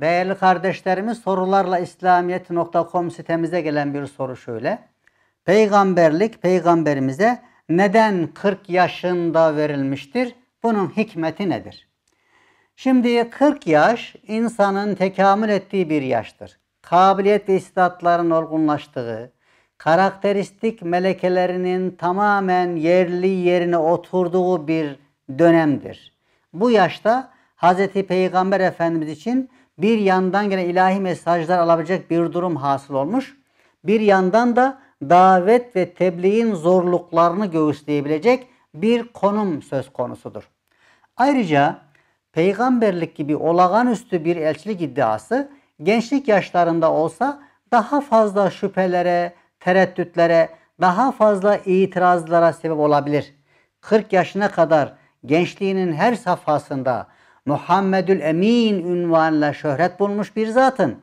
Değerli kardeşlerimiz sorularla İslamiyet.com sitemize gelen bir soru şöyle. Peygamberlik peygamberimize neden 40 yaşında verilmiştir? Bunun hikmeti nedir? Şimdi 40 yaş insanın tekamül ettiği bir yaştır. Kabiliyet ve istatların olgunlaştığı, karakteristik melekelerinin tamamen yerli yerine oturduğu bir dönemdir. Bu yaşta Hz. Peygamber Efendimiz için bir yandan gene ilahi mesajlar alabilecek bir durum hasıl olmuş. Bir yandan da davet ve tebliğin zorluklarını göğüsleyebilecek bir konum söz konusudur. Ayrıca peygamberlik gibi olağanüstü bir elçilik iddiası gençlik yaşlarında olsa daha fazla şüphelere, tereddütlere, daha fazla itirazlara sebep olabilir. 40 yaşına kadar gençliğinin her safhasında Muhammedül Emin ünvanla şöhret bulmuş bir zatın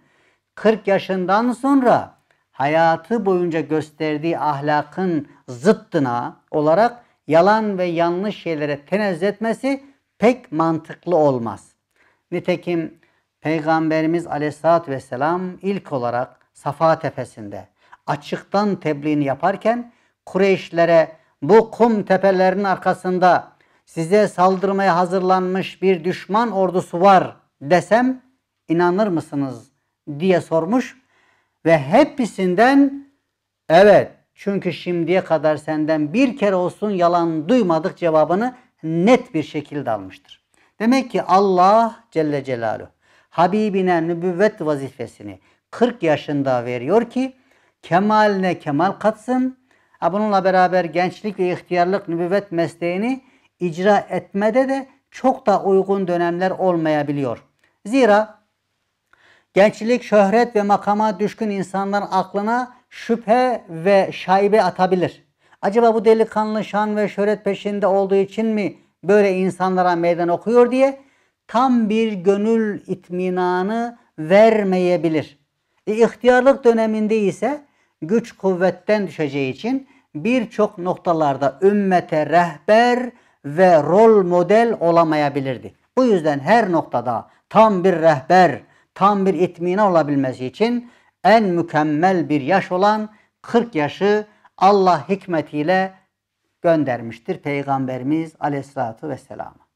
40 yaşından sonra hayatı boyunca gösterdiği ahlakın zıttına olarak yalan ve yanlış şeylere tenezzül etmesi pek mantıklı olmaz. Nitekim Peygamberimiz Aleyhisselatü Vesselam ilk olarak Safa Tepesi'nde açıktan tebliğini yaparken Kureyşlere bu kum tepelerinin arkasında size saldırmaya hazırlanmış bir düşman ordusu var desem inanır mısınız diye sormuş ve hepsinden evet çünkü şimdiye kadar senden bir kere olsun yalan duymadık cevabını net bir şekilde almıştır. Demek ki Allah Celle Celaluhu Habibine nübüvvet vazifesini 40 yaşında veriyor ki kemaline kemal katsın. Bununla beraber gençlik ve ihtiyarlık nübüvvet mesleğini icra etmede de çok da uygun dönemler olmayabiliyor. Zira gençlik, şöhret ve makama düşkün insanların aklına şüphe ve şaibe atabilir. Acaba bu delikanlı şan ve şöhret peşinde olduğu için mi böyle insanlara meydan okuyor diye tam bir gönül itminanı vermeyebilir. E, ihtiyarlık döneminde ise güç kuvvetten düşeceği için birçok noktalarda ümmete rehber ve rol model olamayabilirdi. Bu yüzden her noktada tam bir rehber, tam bir itmina olabilmesi için en mükemmel bir yaş olan 40 yaşı Allah hikmetiyle göndermiştir Peygamberimiz Aleyhisselatü Vesselam'a.